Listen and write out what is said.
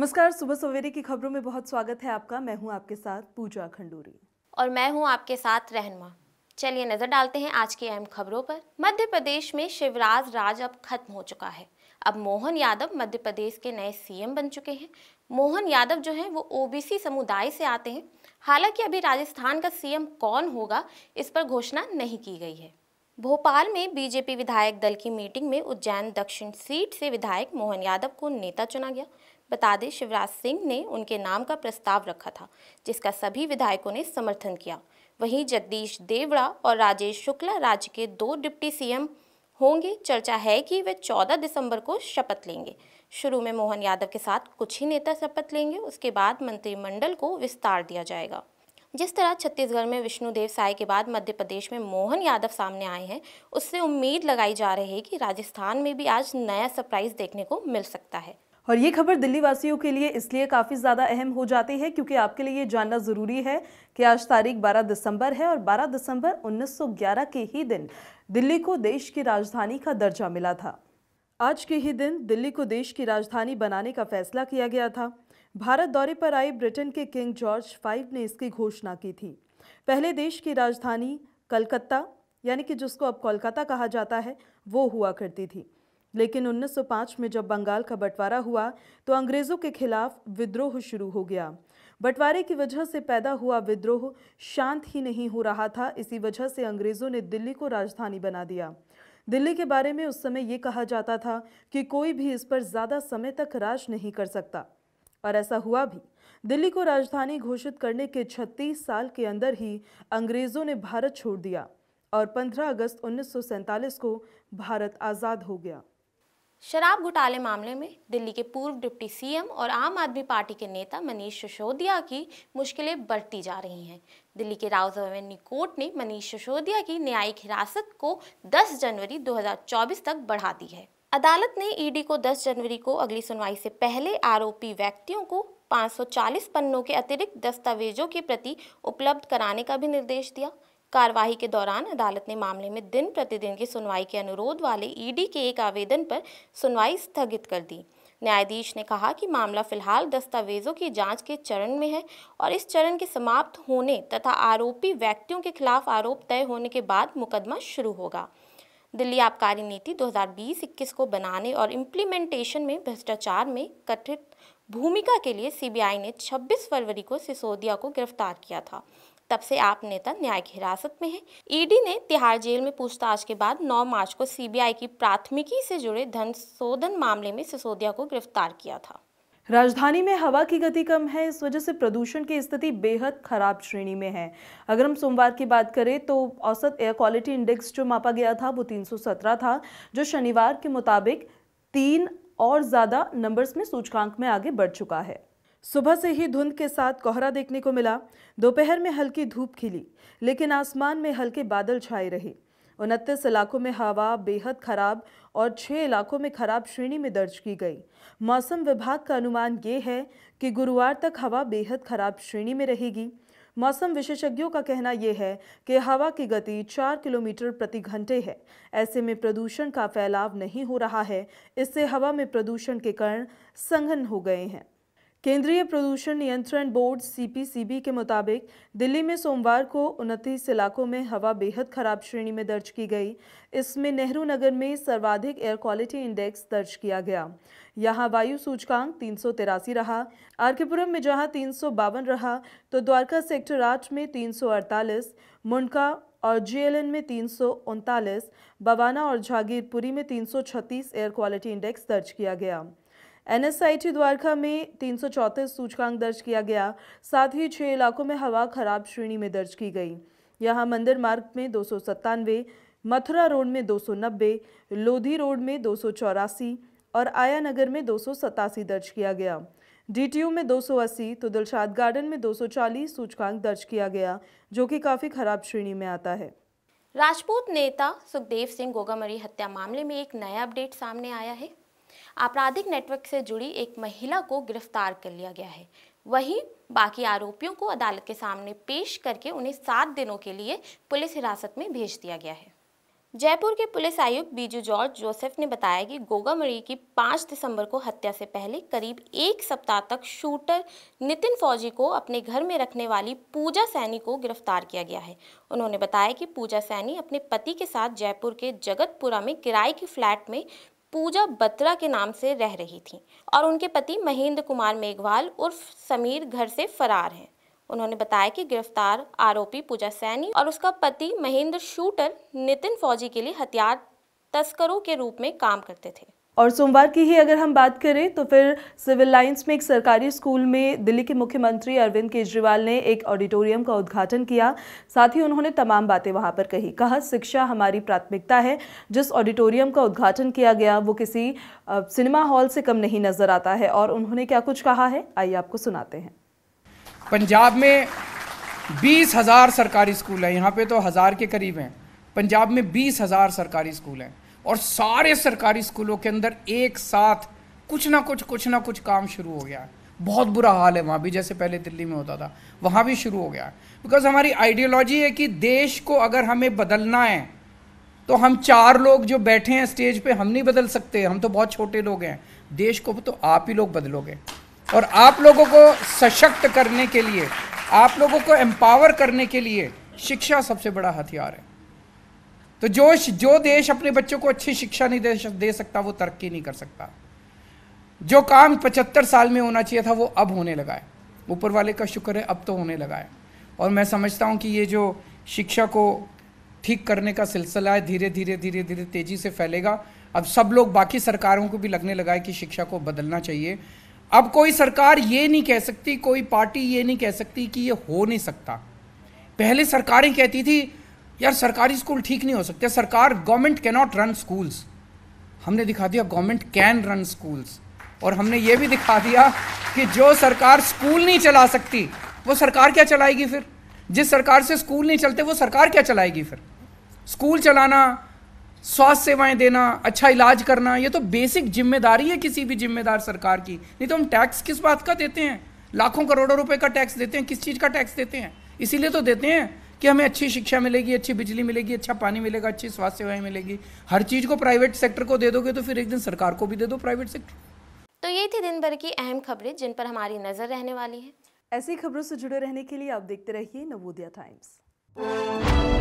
नमस्कार सुबह सवेरे की खबरों में बहुत स्वागत है आपका मैं हूं आपके साथ पूजा खंडूरी और मैं हूं आपके साथ रहनमा चलिए नजर डालते हैं आज की अहम खबरों पर मध्य प्रदेश में शिवराज राज अब खत्म हो चुका है अब मोहन यादव मध्य प्रदेश के नए सीएम बन चुके हैं मोहन यादव जो हैं वो ओबीसी समुदाय से आते हैं हालांकि अभी राजस्थान का सीएम कौन होगा इस पर घोषणा नहीं की गई है भोपाल में बीजेपी विधायक दल की मीटिंग में उज्जैन दक्षिण सीट से विधायक मोहन यादव को नेता चुना गया बता दें शिवराज सिंह ने उनके नाम का प्रस्ताव रखा था जिसका सभी विधायकों ने समर्थन किया वहीं जगदीश देवड़ा और राजेश शुक्ला राज्य के दो डिप्टी सीएम होंगे चर्चा है कि वे 14 दिसंबर को शपथ लेंगे शुरू में मोहन यादव के साथ कुछ ही नेता शपथ लेंगे उसके बाद मंत्रिमंडल को विस्तार दिया जाएगा जिस तरह छत्तीसगढ़ में विष्णुदेव साय के बाद मध्य प्रदेश में मोहन यादव सामने आए हैं उससे उम्मीद लगाई जा रही है कि राजस्थान में भी आज नया सरप्राइज देखने को मिल सकता है और ये खबर दिल्ली वासियों के लिए इसलिए काफ़ी ज़्यादा अहम हो जाती है क्योंकि आपके लिए ये जानना ज़रूरी है कि आज तारीख 12 दिसंबर है और 12 दिसंबर 1911 के ही दिन दिल्ली को देश की राजधानी का दर्जा मिला था आज के ही दिन दिल्ली को देश की राजधानी बनाने का फैसला किया गया था भारत दौरे पर आए ब्रिटेन के किंग जॉर्ज फाइव ने इसकी घोषणा की थी पहले देश की राजधानी कलकत्ता यानी कि जिसको अब कोलकाता कहा जाता है वो हुआ करती थी लेकिन 1905 में जब बंगाल का बंटवारा हुआ तो अंग्रेज़ों के खिलाफ विद्रोह शुरू हो गया बंटवारे की वजह से पैदा हुआ विद्रोह शांत ही नहीं हो रहा था इसी वजह से अंग्रेज़ों ने दिल्ली को राजधानी बना दिया दिल्ली के बारे में उस समय ये कहा जाता था कि कोई भी इस पर ज़्यादा समय तक राज नहीं कर सकता और ऐसा हुआ भी दिल्ली को राजधानी घोषित करने के 36 साल के अंदर ही अंग्रेज़ों ने भारत छोड़ दिया और 15 अगस्त उन्नीस को भारत आज़ाद हो गया शराब घोटाले मामले में दिल्ली के पूर्व डिप्टी सीएम और आम आदमी पार्टी के नेता मनीष सिसोदिया की मुश्किलें बढ़ती जा रही हैं दिल्ली के राउज एवेन्यू कोर्ट ने मनीष सिसोदिया की न्यायिक हिरासत को 10 जनवरी 2024 तक बढ़ा दी है अदालत ने ईडी को 10 जनवरी को अगली सुनवाई से पहले आरोपी व्यक्तियों को 540 पन्नों के अतिरिक्त दस्तावेजों की प्रति उपलब्ध कराने का भी निर्देश दिया कार्यवाही के दौरान अदालत ने मामले में दिन प्रतिदिन की सुनवाई के अनुरोध वाले ईडी के एक आवेदन पर सुनवाई स्थगित कर दी न्यायाधीश ने कहा कि मामला फिलहाल दस्तावेजों की जांच के चरण में है और इस चरण के समाप्त होने तथा आरोपी व्यक्तियों के खिलाफ आरोप तय होने के बाद मुकदमा शुरू होगा दिल्ली आबकारी नीति 2020-21 को बनाने और इम्प्लीमेंटेशन में भ्रष्टाचार में कथित भूमिका के लिए सीबीआई ने 26 फरवरी को सिसोदिया को गिरफ्तार किया था तब से आप नेता न्यायिक हिरासत में हैं ईडी ने तिहाड़ जेल में पूछताछ के बाद 9 मार्च को सीबीआई की प्राथमिकी से जुड़े धन शोधन मामले में सिसोदिया को गिरफ्तार किया था राजधानी में हवा की गति कम है इस वजह से प्रदूषण की स्थिति बेहद खराब श्रेणी में है अगर हम सोमवार की बात करें तो औसत एयर क्वालिटी इंडेक्स जो मापा गया था वो 317 था जो शनिवार के मुताबिक तीन और ज़्यादा नंबर्स में सूचकांक में आगे बढ़ चुका है सुबह से ही धुंध के साथ कोहरा देखने को मिला दोपहर में हल्की धूप खिली लेकिन आसमान में हल्के बादल छाए रहे उनतीस इलाकों में हवा बेहद खराब और छः इलाकों में खराब श्रेणी में दर्ज की गई मौसम विभाग का अनुमान ये है कि गुरुवार तक हवा बेहद खराब श्रेणी में रहेगी मौसम विशेषज्ञों का कहना यह है कि हवा की गति चार किलोमीटर प्रति घंटे है ऐसे में प्रदूषण का फैलाव नहीं हो रहा है इससे हवा में प्रदूषण के कारण संघन हो गए हैं केंद्रीय प्रदूषण नियंत्रण बोर्ड सीपीसीबी के मुताबिक दिल्ली में सोमवार को उनतीस इलाकों में हवा बेहद खराब श्रेणी में दर्ज की गई इसमें नेहरू नगर में सर्वाधिक एयर क्वालिटी इंडेक्स दर्ज किया गया यहां वायु सूचकांक तीन रहा आरकेपुरम में जहां तीन रहा तो द्वारका सेक्टर आठ में तीन मुंडका और जेएलएन में तीन बवाना और जागीरपुरी में तीन एयर क्वालिटी इंडेक्स दर्ज किया गया एनएसआईटी द्वारका में तीन सूचकांक दर्ज किया गया साथ ही छः इलाकों में हवा खराब श्रेणी में दर्ज की गई यहाँ मंदिर मार्ग में दो मथुरा रोड में दो लोधी रोड में दो और आया नगर में दो दर्ज किया गया डीटीयू में 280 तो दिलशाद गार्डन में 240 सूचकांक दर्ज किया गया जो कि काफ़ी खराब श्रेणी में आता है राजपूत नेता सुखदेव सिंह गोगामरी हत्या मामले में एक नया अपडेट सामने आया है आपराधिक नेटवर्क से जुड़ी एक महिला को गिरफ्तार कर लिया गया है वहीं बाकी आरोपियों को अदालत के सामने पेश करके उन्हें सात दिनों के लिए पुलिस हिरासत में भेज दिया गया है जयपुर के पुलिस आयुक्त बीजू जॉर्ज जोसेफ ने बताया कि गोगामड़ी की 5 दिसंबर को हत्या से पहले करीब एक सप्ताह तक शूटर नितिन फौजी को अपने घर में रखने वाली पूजा सैनी को गिरफ्तार किया गया है उन्होंने बताया कि पूजा सैनी अपने पति के साथ जयपुर के जगतपुरा में किराए की फ्लैट में पूजा बत्रा के नाम से रह रही थी और उनके पति महेंद्र कुमार मेघवाल उर्फ समीर घर से फरार हैं उन्होंने बताया कि गिरफ्तार आरोपी पूजा सैनी और उसका पति महेंद्र शूटर नितिन फौजी के लिए हथियार तस्करों के रूप में काम करते थे और सोमवार की ही अगर हम बात करें तो फिर सिविल लाइन्स में एक सरकारी स्कूल में दिल्ली के मुख्यमंत्री अरविंद केजरीवाल ने एक ऑडिटोरियम का उद्घाटन किया साथ ही उन्होंने तमाम बातें वहां पर कही कहा शिक्षा हमारी प्राथमिकता है जिस ऑडिटोरियम का उद्घाटन किया गया वो किसी सिनेमा हॉल से कम नहीं नज़र आता है और उन्होंने क्या कुछ कहा है आइए आपको सुनाते हैं पंजाब में बीस हज़ार सरकारी स्कूल है यहाँ पे तो हज़ार के करीब हैं पंजाब में बीस हज़ार सरकारी स्कूल हैं और सारे सरकारी स्कूलों के अंदर एक साथ कुछ ना कुछ कुछ ना कुछ काम शुरू हो गया है बहुत बुरा हाल है वहाँ भी जैसे पहले दिल्ली में होता था वहाँ भी शुरू हो गया बिकॉज हमारी आइडियोलॉजी है कि देश को अगर हमें बदलना है तो हम चार लोग जो बैठे हैं स्टेज पे हम नहीं बदल सकते हम तो बहुत छोटे लोग हैं देश को तो आप ही लोग बदलोगे और आप लोगों को सशक्त करने के लिए आप लोगों को एम्पावर करने के लिए शिक्षा सबसे बड़ा हथियार है तो जो जो देश अपने बच्चों को अच्छी शिक्षा नहीं दे, दे सकता वो तरक्की नहीं कर सकता जो काम पचहत्तर साल में होना चाहिए था वो अब होने लगा है ऊपर वाले का शुक्र है अब तो होने लगा है और मैं समझता हूँ कि ये जो शिक्षा को ठीक करने का सिलसिला है धीरे धीरे धीरे धीरे तेज़ी से फैलेगा अब सब लोग बाकी सरकारों को भी लगने लगा है कि शिक्षा को बदलना चाहिए अब कोई सरकार ये नहीं कह सकती कोई पार्टी ये नहीं कह सकती कि ये हो नहीं सकता पहले सरकारें कहती थी यार सरकारी स्कूल ठीक नहीं हो सकते सरकार government can not run schools हमने दिखा दिया गवर्नमेंट कैन रन स्कूल्स और हमने ये भी दिखा दिया कि जो सरकार स्कूल नहीं चला सकती वो सरकार क्या चलाएगी फिर जिस सरकार से स्कूल नहीं चलते वो सरकार क्या चलाएगी फिर स्कूल चलाना स्वास्थ्य सेवाएं देना अच्छा इलाज करना ये तो बेसिक जिम्मेदारी है किसी भी जिम्मेदार सरकार की नहीं तो हम टैक्स किस बात का देते हैं लाखों करोड़ों रुपए का टैक्स देते हैं किस चीज़ का टैक्स देते हैं इसीलिए तो देते हैं कि हमें अच्छी शिक्षा मिलेगी अच्छी बिजली मिलेगी अच्छा पानी मिलेगा अच्छी स्वास्थ्य सेवाएं मिलेगी हर चीज़ को प्राइवेट सेक्टर को दे दोगे तो फिर एक दिन सरकार को भी दे दो प्राइवेट सेक्टर तो ये थी दिन भर की अहम खबरें जिन पर हमारी नज़र रहने वाली है ऐसी खबरों से जुड़े रहने के लिए आप देखते रहिए नवोदया टाइम्स